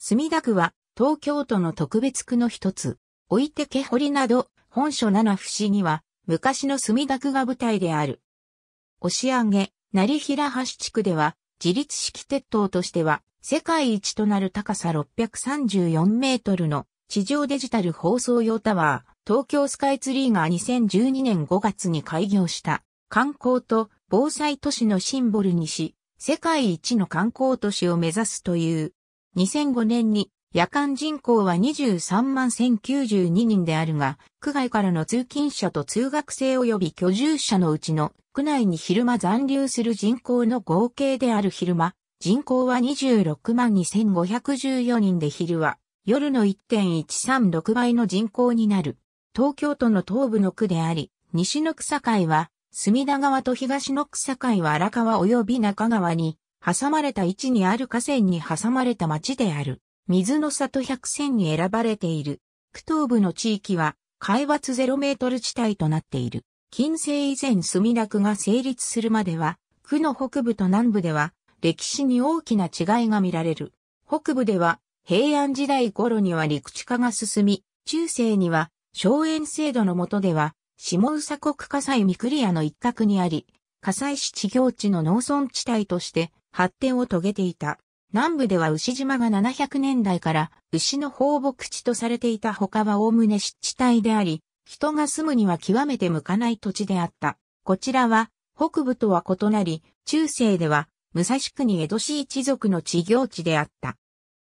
墨田区は東京都の特別区の一つ、置いてけ堀など本書七節には昔の墨田区が舞台である。押上、成平橋地区では自立式鉄塔としては世界一となる高さ634メートルの地上デジタル放送用タワー、東京スカイツリーが2012年5月に開業した観光と防災都市のシンボルにし、世界一の観光都市を目指すという2005年に夜間人口は23万1092人であるが、区外からの通勤者と通学生及び居住者のうちの区内に昼間残留する人口の合計である昼間、人口は26万2514人で昼は夜の1.136倍の人口になる。東京都の東部の区であり、西の草会は、隅田川と東の草会は荒川及び中川に挟まれた位置にある河川に挟まれた町である。水の里百選に選ばれている。区東部の地域は、海抜ゼロメートル地帯となっている。近世以前墨田区が成立するまでは、区の北部と南部では、歴史に大きな違いが見られる。北部では、平安時代頃には陸地化が進み、中世には、荘園制度の下では、下宇佐国火災三クリアの一角にあり、火災市地行地の農村地帯として発展を遂げていた。南部では牛島が700年代から牛の放牧地とされていた他は概ね湿地帯であり、人が住むには極めて向かない土地であった。こちらは北部とは異なり、中世では武蔵国江戸市一族の地業地であった。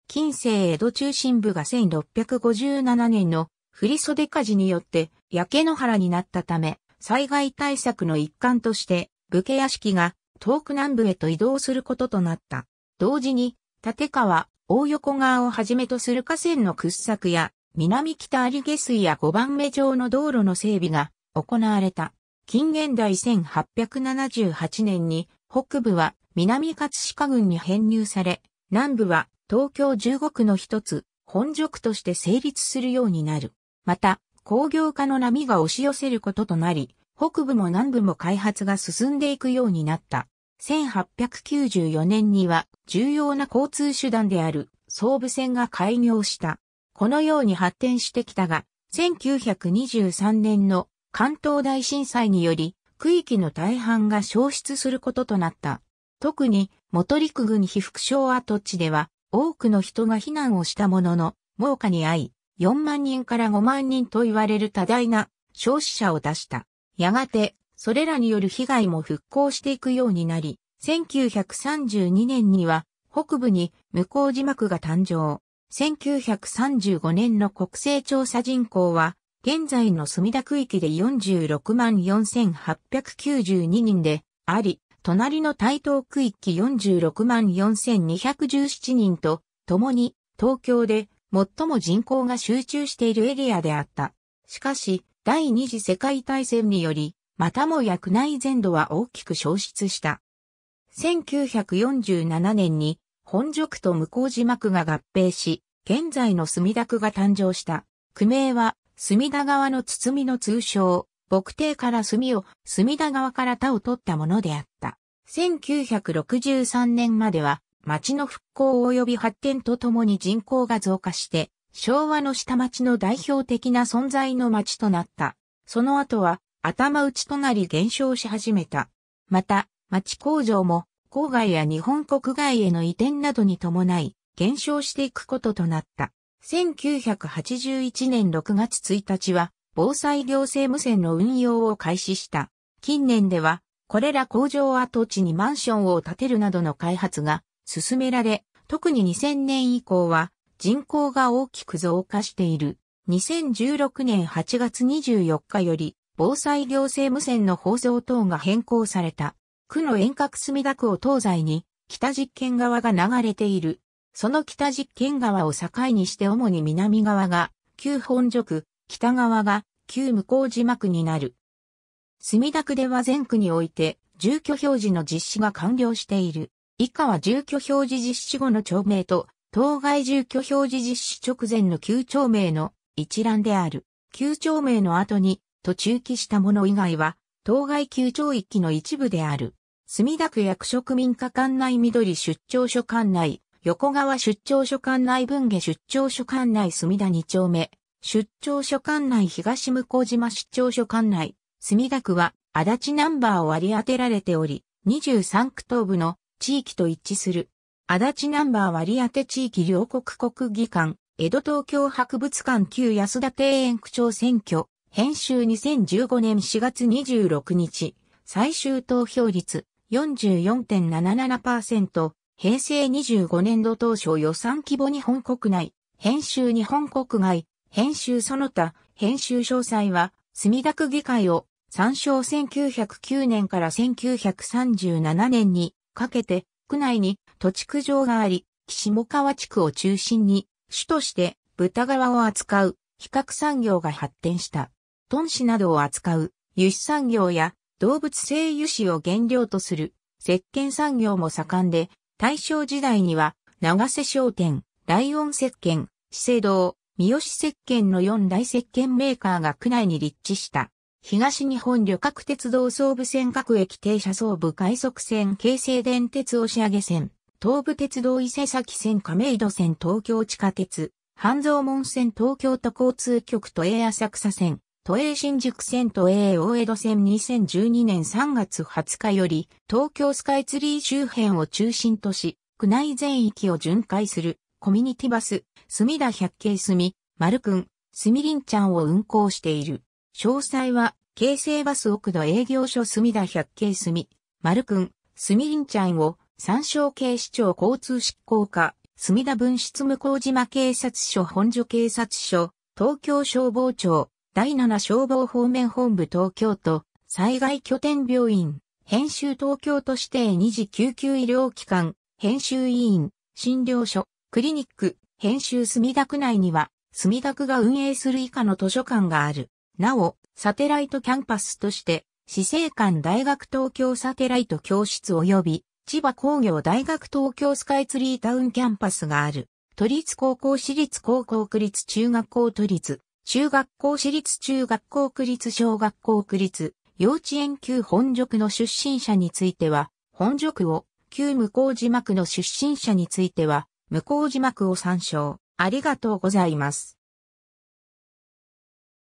近世江戸中心部が1657年の振り袖火事によって焼け野原になったため、災害対策の一環として武家屋敷が東く南部へと移動することとなった。同時に、立川、大横川をはじめとする河川の掘削や、南北有下水や5番目上の道路の整備が行われた。近現代1878年に、北部は南葛飾郡に編入され、南部は東京15区の一つ、本属として成立するようになる。また、工業化の波が押し寄せることとなり、北部も南部も開発が進んでいくようになった。1894年には重要な交通手段である総武線が開業した。このように発展してきたが、1923年の関東大震災により、区域の大半が消失することとなった。特に、元陸軍被服省跡地では、多くの人が避難をしたものの、猛火に遭い、4万人から5万人と言われる多大な消死者を出した。やがて、それらによる被害も復興していくようになり、1932年には北部に向字幕が誕生。1935年の国勢調査人口は、現在の墨田区域で46万4892人であり、隣の台東区域46万4217人と、共に東京で最も人口が集中しているエリアであった。しかし、第二次世界大戦により、またもや宮内全土は大きく消失した。1947年に本塾と向島区が合併し、現在の墨田区が誕生した。区名は墨田川の包みの通称、木堤から墨を墨田川から田を取ったものであった。1963年までは町の復興及び発展とともに人口が増加して昭和の下町の代表的な存在の町となった。その後は、頭打ちとなり減少し始めた。また、町工場も、郊外や日本国外への移転などに伴い、減少していくこととなった。1981年6月1日は、防災行政無線の運用を開始した。近年では、これら工場跡地にマンションを建てるなどの開発が進められ、特に2000年以降は、人口が大きく増加している。2016年8月24日より、防災行政無線の放送等が変更された。区の遠隔墨田区を東西に、北実験側が流れている。その北実験側を境にして主に南側が、旧本所区、北側が、旧向島区になる。墨田区では全区において、住居表示の実施が完了している。以下は住居表示実施後の町名と当該住居表示実施直前の旧町名の一覧である。旧町名の後に途中記したもの以外は、当該旧町域の一部である。墨田区役職民家館内緑出張所管内、横川出張所管内文下出張所管内墨田2丁目、出張所管内東向島出張所管内、墨田区は足立ナンバーを割り当てられており、23区東部の地域と一致する足立ナンバー割当地域両国国技館、江戸東京博物館旧安田庭園区長選挙、編集2015年4月26日、最終投票率44.77%、平成25年度当初予算規模日本国内、編集日本国外、編集その他、編集詳細は、墨田区議会を、参照1909年から1937年にかけて、区内に土地区上があり、下川地区を中心に、主として豚革を扱う比較産業が発展した。トン市などを扱う油脂産業や動物性油脂を原料とする石鹸産業も盛んで、大正時代には長瀬商店、ライオン石鹸、資生堂、三好石鹸の4大石鹸メーカーが区内に立地した。東日本旅客鉄道総武線各駅停車総武快速線京成電鉄押上線。東武鉄道伊勢崎線亀戸線東京地下鉄、半蔵門線東京都交通局都営浅草線、都営新宿線都営大江戸線2012年3月20日より、東京スカイツリー周辺を中心とし、区内全域を巡回する、コミュニティバス、墨田百景墨、丸くん、墨林ちゃんを運行している。詳細は、京成バス奥の営業所墨田百景墨、丸くん、墨林ちゃんを、三省警視庁交通執行課、墨田分室向島警察署本所警察署、東京消防庁、第七消防方面本部東京都、災害拠点病院、編集東京都指定2次救急医療機関、編集委員、診療所、クリニック、編集墨田区内には、墨田区が運営する以下の図書館がある。なお、サテライトキャンパスとして、市政館大学東京サテライト教室及び千葉工業大学東京スカイツリータウンキャンパスがある、都立高校私立高校区立中学校都立、中学校私立中学校区立小学校区立、幼稚園級本塾の出身者については、本塾を、旧向島区の出身者については、向島区を参照。ありがとうございます。